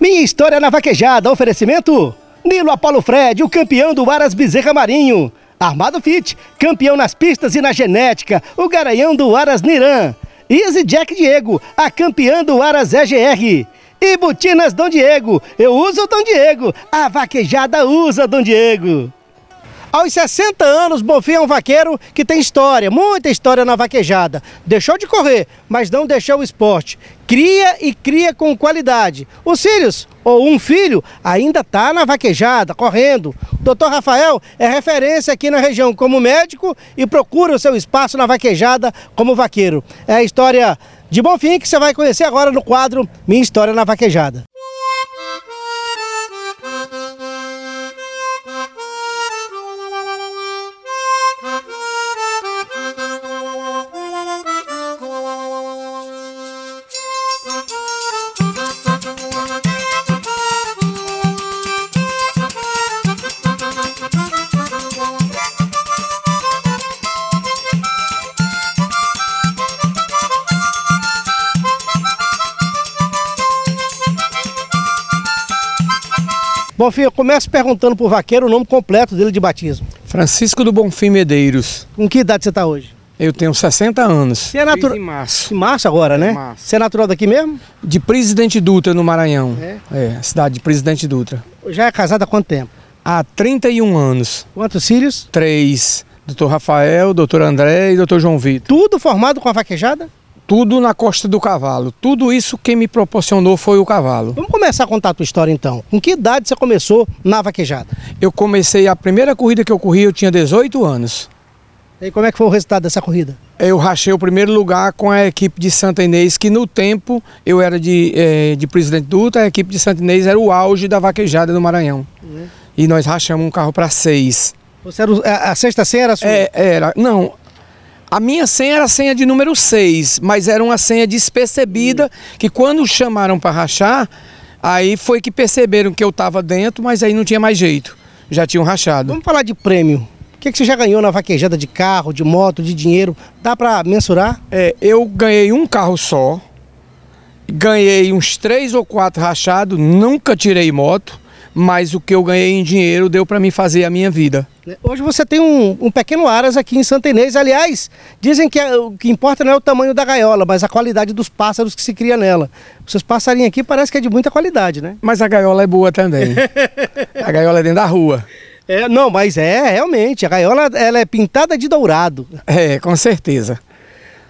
Minha História na Vaquejada, oferecimento? Nilo Apolo Fred, o campeão do Aras Bezerra Marinho. Armado Fit, campeão nas pistas e na genética, o garanhão do Aras Niran. Easy Jack Diego, a campeã do Aras EGR. E Butinas Dom Diego, eu uso o Dom Diego, a vaquejada usa Dom Diego. Aos 60 anos, Bonfim é um vaqueiro que tem história, muita história na vaquejada. Deixou de correr, mas não deixou o esporte. Cria e cria com qualidade. Os filhos, ou um filho, ainda está na vaquejada, correndo. O doutor Rafael é referência aqui na região como médico e procura o seu espaço na vaquejada como vaqueiro. É a história de Bonfim que você vai conhecer agora no quadro Minha História na Vaquejada. Bonfim, eu começo perguntando para o vaqueiro o nome completo dele de batismo. Francisco do Bonfim Medeiros. Com que idade você está hoje? Eu tenho 60 anos. Você é natural. Em março. Em março agora, né? Março. Você é natural daqui mesmo? De Presidente Dutra, no Maranhão. É? É, cidade de Presidente Dutra. Já é casado há quanto tempo? Há 31 anos. Quantos filhos? Três. Doutor Rafael, doutor André e doutor João Vitor. Tudo formado com a vaquejada? tudo na costa do cavalo. Tudo isso quem me proporcionou foi o cavalo. Vamos começar a contar a tua história então. Com que idade você começou na vaquejada? Eu comecei a primeira corrida que eu corri, eu tinha 18 anos. E como é que foi o resultado dessa corrida? Eu rachei o primeiro lugar com a equipe de Santa Inês, que no tempo eu era de, é, de presidente Dutra, a equipe de Santa Inês era o auge da vaquejada do Maranhão. Uhum. E nós rachamos um carro para seis. Você era, a, a sexta-feira? Sua... É, era. Não, a minha senha era a senha de número 6, mas era uma senha despercebida, hum. que quando chamaram para rachar, aí foi que perceberam que eu estava dentro, mas aí não tinha mais jeito, já tinham rachado. Vamos falar de prêmio. O que, que você já ganhou na vaquejada de carro, de moto, de dinheiro? Dá para mensurar? É, eu ganhei um carro só, ganhei uns três ou quatro rachados, nunca tirei moto mas o que eu ganhei em dinheiro deu para mim fazer a minha vida. Hoje você tem um, um, pequeno aras aqui em Santa Inês. Aliás, dizem que a, o que importa não é o tamanho da gaiola, mas a qualidade dos pássaros que se cria nela. Os seus passarinhos aqui parece que é de muita qualidade, né? Mas a gaiola é boa também. a gaiola é dentro da rua. É, não, mas é realmente. A gaiola ela é pintada de dourado. É, com certeza.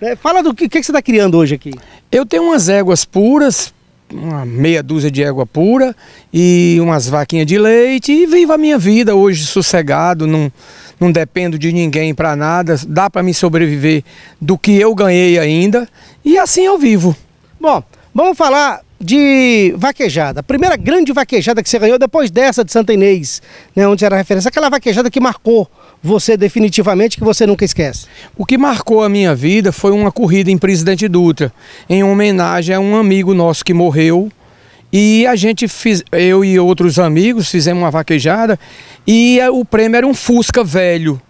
É, fala do que, que, que você está criando hoje aqui. Eu tenho umas éguas puras, uma meia dúzia de égua pura e umas vaquinhas de leite e vivo a minha vida hoje sossegado, não, não dependo de ninguém para nada, dá para me sobreviver do que eu ganhei ainda e assim eu vivo. Bom, vamos falar de vaquejada. A primeira grande vaquejada que você ganhou depois dessa de Santa Inês, né, onde era referência, aquela vaquejada que marcou você definitivamente que você nunca esquece? O que marcou a minha vida foi uma corrida em Presidente Dutra, em homenagem a um amigo nosso que morreu. E a gente fez, eu e outros amigos fizemos uma vaquejada e o prêmio era um Fusca velho.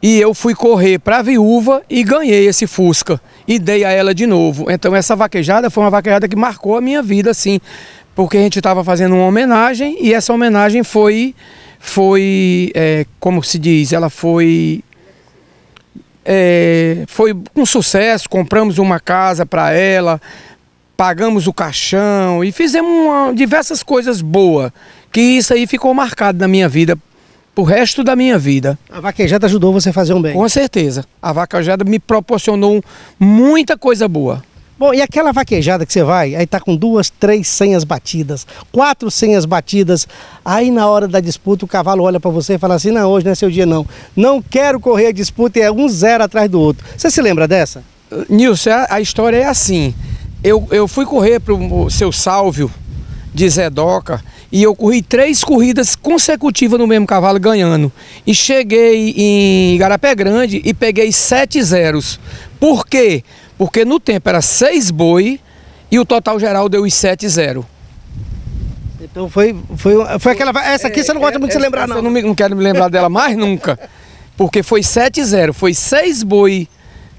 E eu fui correr para a viúva e ganhei esse Fusca e dei a ela de novo. Então essa vaquejada foi uma vaquejada que marcou a minha vida, sim, porque a gente estava fazendo uma homenagem e essa homenagem foi foi, é, como se diz, ela foi é, foi um sucesso, compramos uma casa para ela, pagamos o caixão e fizemos uma, diversas coisas boas, que isso aí ficou marcado na minha vida, pro resto da minha vida. A vaquejada ajudou você a fazer um bem? Com certeza, a vaquejada me proporcionou muita coisa boa. Bom, e aquela vaquejada que você vai, aí tá com duas, três senhas batidas, quatro senhas batidas, aí na hora da disputa o cavalo olha para você e fala assim, não, hoje não é seu dia não, não quero correr a disputa e é um zero atrás do outro. Você se lembra dessa? Nilson, a história é assim, eu, eu fui correr pro seu Sálvio de Zé Doca e eu corri três corridas consecutivas no mesmo cavalo ganhando. E cheguei em Garapé Grande e peguei sete zeros. Por quê? Porque porque no tempo era seis boi e o total geral deu os sete zero. Então foi, foi, foi aquela. Essa aqui é, você não gosta é, muito de se lembrar, não. Eu não, me, não quero me lembrar dela mais nunca. Porque foi 7-0. Foi seis boi,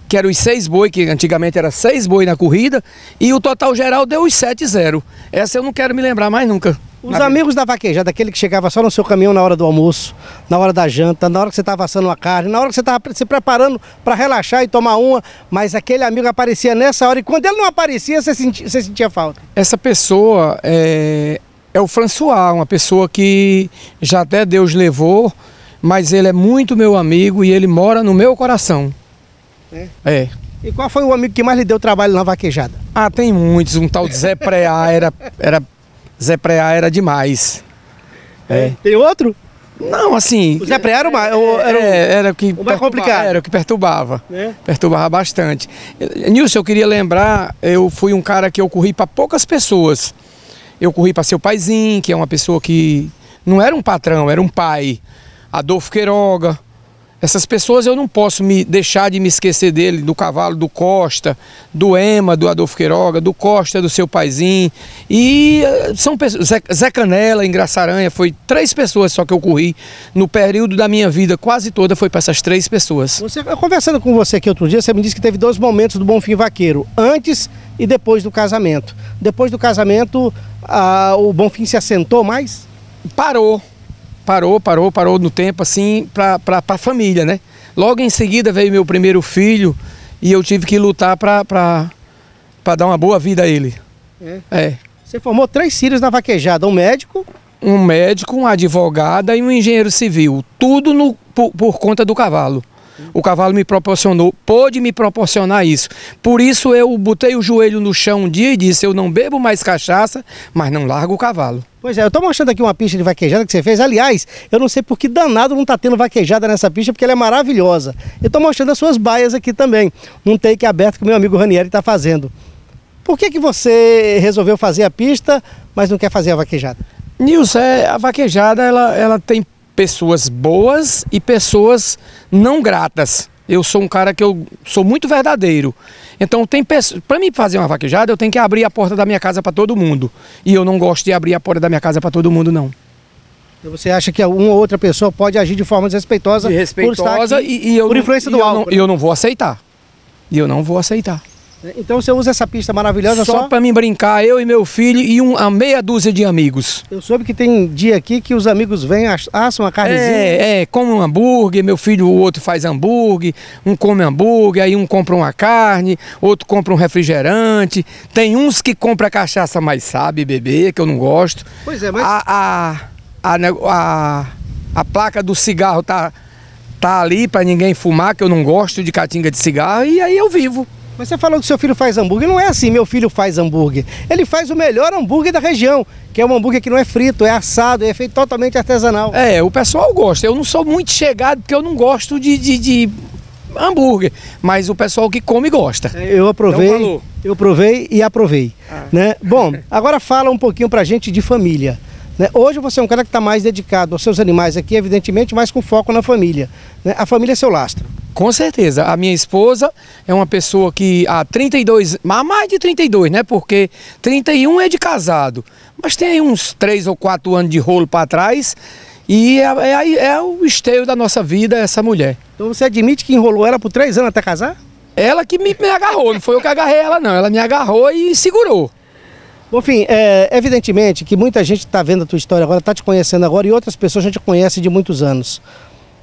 que eram os seis boi, que antigamente era seis boi na corrida, e o total geral deu os 7-0. Essa eu não quero me lembrar mais nunca. Os na... amigos da vaquejada, aquele que chegava só no seu caminhão na hora do almoço, na hora da janta, na hora que você estava assando uma carne, na hora que você estava se preparando para relaxar e tomar uma, mas aquele amigo aparecia nessa hora e quando ele não aparecia, você sentia, você sentia falta. Essa pessoa é, é o François, uma pessoa que já até Deus levou, mas ele é muito meu amigo e ele mora no meu coração. É. é. E qual foi o amigo que mais lhe deu trabalho na vaquejada? Ah, tem muitos. Um tal de Zé Preá era, era Zé Preá era demais. É. é. Tem outro? Não, assim. O Zé Preá era, o, era, é, era o que o mais complicado. Era o que perturbava. Né? Perturbava bastante. Nilson, eu queria lembrar, eu fui um cara que eu corri para poucas pessoas. Eu corri para seu paizinho, que é uma pessoa que não era um patrão, era um pai. Adolfo Queiroga, essas pessoas eu não posso me deixar de me esquecer dele, do cavalo, do Costa, do Ema, do Adolfo Queiroga, do Costa, do seu paizinho. E eh, são pessoas, Zé, Canela, Engraçaranha, foi três pessoas só que eu corri no período da minha vida, quase toda foi para essas três pessoas. Você, eu conversando com você aqui outro dia, você me disse que teve dois momentos do Bonfim Vaqueiro, antes e depois do casamento. Depois do casamento, ah, o Bonfim se assentou mais? Parou parou, parou, parou no tempo assim para a família, né? Logo em seguida veio meu primeiro filho e eu tive que lutar para dar uma boa vida a ele. É. é. Você formou três filhos na vaquejada, um médico? Um médico, uma advogada e um engenheiro civil. Tudo no, por, por conta do cavalo. O cavalo me proporcionou, pôde me proporcionar isso. Por isso eu botei o joelho no chão um dia e disse: eu não bebo mais cachaça, mas não largo o cavalo. Pois é, eu estou mostrando aqui uma pista de vaquejada que você fez. Aliás, eu não sei por que danado não está tendo vaquejada nessa pista, porque ela é maravilhosa. Eu estou mostrando as suas baias aqui também. Um take aberto que meu amigo Ranieri está fazendo. Por que, que você resolveu fazer a pista, mas não quer fazer a vaquejada? Nilson, é, a vaquejada ela, ela tem pessoas boas e pessoas não gratas. Eu sou um cara que eu sou muito verdadeiro. Então tem para mim fazer uma vaquejada, eu tenho que abrir a porta da minha casa para todo mundo. E eu não gosto de abrir a porta da minha casa para todo mundo não. Então você acha que uma ou outra pessoa pode agir de forma desrespeitosa, desrespeitosa por, estar aqui, e, e eu, por influência do e álcool? E eu, né? eu não vou aceitar. E eu não vou aceitar. É, então você usa essa pista maravilhosa só... Só para mim brincar, eu e meu filho e uma a meia dúzia de amigos. Eu soube que tem dia aqui que os amigos vêm, assam a carnezinha. É, é, comem um hambúrguer, meu filho, o outro faz hambúrguer, um come hambúrguer, aí um compra uma carne, outro compra um refrigerante. Tem uns que compra cachaça, mas sabe beber, que eu não gosto. Pois é, mas... A, a, a, a, a placa do cigarro tá, tá ali para ninguém fumar, que eu não gosto de catinga de cigarro, e aí eu vivo. Mas você falou que seu filho faz hambúrguer. Não é assim, meu filho faz hambúrguer. Ele faz o melhor hambúrguer da região, que é um hambúrguer que não é frito, é assado, é feito totalmente artesanal. É, o pessoal gosta. Eu não sou muito chegado porque eu não gosto de, de, de hambúrguer, mas o pessoal que come gosta. É, eu aprovei, então, eu provei e aprovei. Ah. Né? Bom, agora fala um pouquinho pra gente de família. Né? Hoje você é um cara que está mais dedicado aos seus animais aqui, evidentemente, mas com foco na família. Né? A família é seu lastro. Com certeza. A minha esposa é uma pessoa que há 32, mas mais de 32, né? Porque 31 é de casado, mas tem uns 3 ou 4 anos de rolo para trás e é, é, é, o esteio da nossa vida essa mulher. Então você admite que enrolou ela por 3 anos até casar? Ela que me, me agarrou, não foi eu que agarrei ela não, ela me agarrou e segurou. Bom, enfim, é, evidentemente que muita gente está vendo a tua história agora, está te conhecendo agora e outras pessoas já te conhecem de muitos anos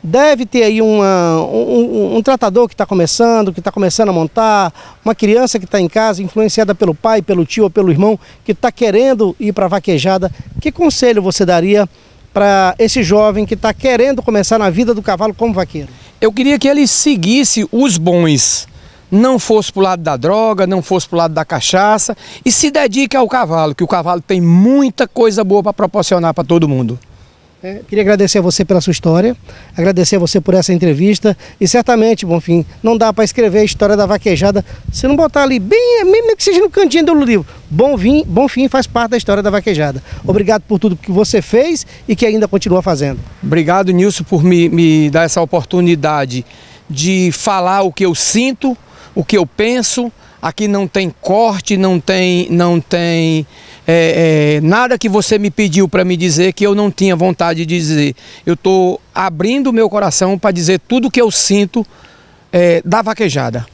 deve ter aí uma, um, um tratador que está começando, que está começando a montar, uma criança que está em casa, influenciada pelo pai, pelo tio ou pelo irmão, que está querendo ir para a vaquejada. Que conselho você daria para esse jovem que está querendo começar na vida do cavalo como vaqueiro? Eu queria que ele seguisse os bons, não fosse para o lado da droga, não fosse para o lado da cachaça e se dedique ao cavalo, que o cavalo tem muita coisa boa para proporcionar para todo mundo. É, queria agradecer a você pela sua história, agradecer a você por essa entrevista e certamente, Bonfim, não dá para escrever a história da vaquejada se não botar ali, bem, mesmo que seja no cantinho do livro. Bonfim, fim faz parte da história da vaquejada. Obrigado por tudo que você fez e que ainda continua fazendo. Obrigado, Nilson, por me, me dar essa oportunidade de falar o que eu sinto, o que eu penso Aqui não tem corte, não tem, não tem é, é, nada que você me pediu para me dizer que eu não tinha vontade de dizer. Eu estou abrindo meu coração para dizer tudo que eu sinto é, da vaquejada.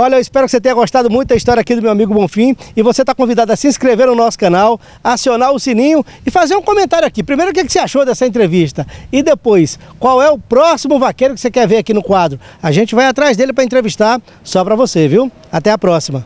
Olha, eu espero que você tenha gostado muito da história aqui do meu amigo Bonfim e você está convidado a se inscrever no nosso canal, acionar o sininho e fazer um comentário aqui. Primeiro, o que, que você achou dessa entrevista? E depois, qual é o próximo vaqueiro que você quer ver aqui no quadro? A gente vai atrás dele para entrevistar só para você, viu? Até a próxima!